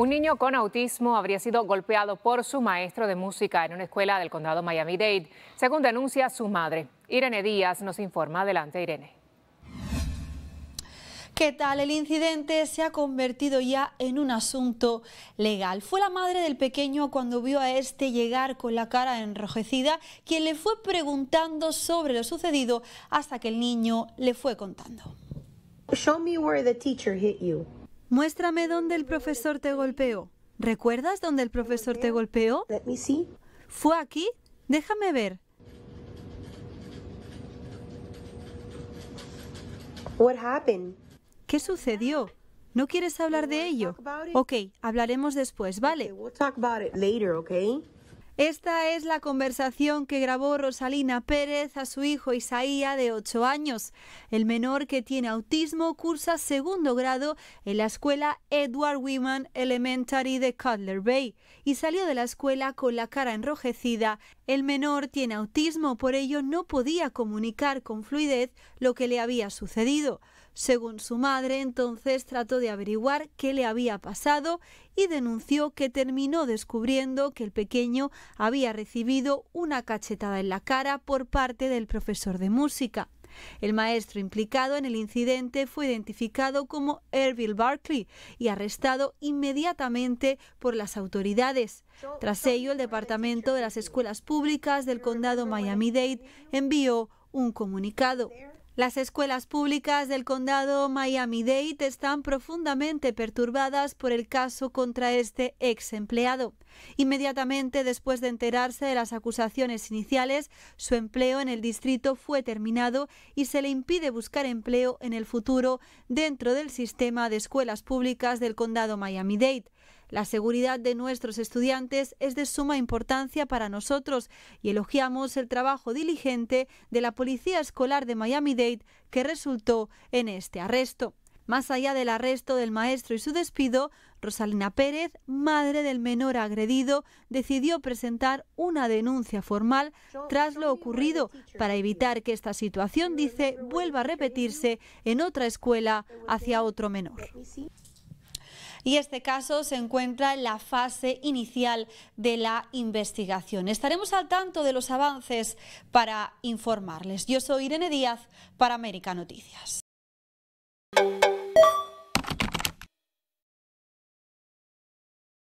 Un niño con autismo habría sido golpeado por su maestro de música en una escuela del condado Miami-Dade, según denuncia su madre. Irene Díaz nos informa. Adelante, Irene. ¿Qué tal? El incidente se ha convertido ya en un asunto legal. Fue la madre del pequeño cuando vio a este llegar con la cara enrojecida quien le fue preguntando sobre lo sucedido hasta que el niño le fue contando. Show me where the teacher hit you. Muéstrame dónde el profesor te golpeó. ¿Recuerdas dónde el profesor te golpeó? ¿Fue aquí? Déjame ver. ¿Qué sucedió? ¿No quieres hablar de ello? Ok, hablaremos después, ¿vale? Esta es la conversación que grabó Rosalina Pérez a su hijo Isaía de 8 años. El menor que tiene autismo cursa segundo grado en la escuela Edward Wiman Elementary de Cutler Bay y salió de la escuela con la cara enrojecida. El menor tiene autismo, por ello no podía comunicar con fluidez lo que le había sucedido. Según su madre, entonces trató de averiguar qué le había pasado y denunció que terminó descubriendo que el pequeño había recibido una cachetada en la cara por parte del profesor de música. El maestro implicado en el incidente fue identificado como Erville Barkley y arrestado inmediatamente por las autoridades. Tras ello, el Departamento de las Escuelas Públicas del Condado Miami-Dade envió un comunicado. Las escuelas públicas del condado Miami-Dade están profundamente perturbadas por el caso contra este ex empleado. Inmediatamente después de enterarse de las acusaciones iniciales, su empleo en el distrito fue terminado y se le impide buscar empleo en el futuro dentro del sistema de escuelas públicas del condado Miami-Dade. La seguridad de nuestros estudiantes es de suma importancia para nosotros y elogiamos el trabajo diligente de la Policía Escolar de Miami-Dade que resultó en este arresto. Más allá del arresto del maestro y su despido, Rosalina Pérez, madre del menor agredido, decidió presentar una denuncia formal tras lo ocurrido para evitar que esta situación, dice, vuelva a repetirse en otra escuela hacia otro menor y este caso se encuentra en la fase inicial de la investigación. Estaremos al tanto de los avances para informarles. Yo soy Irene Díaz para América Noticias.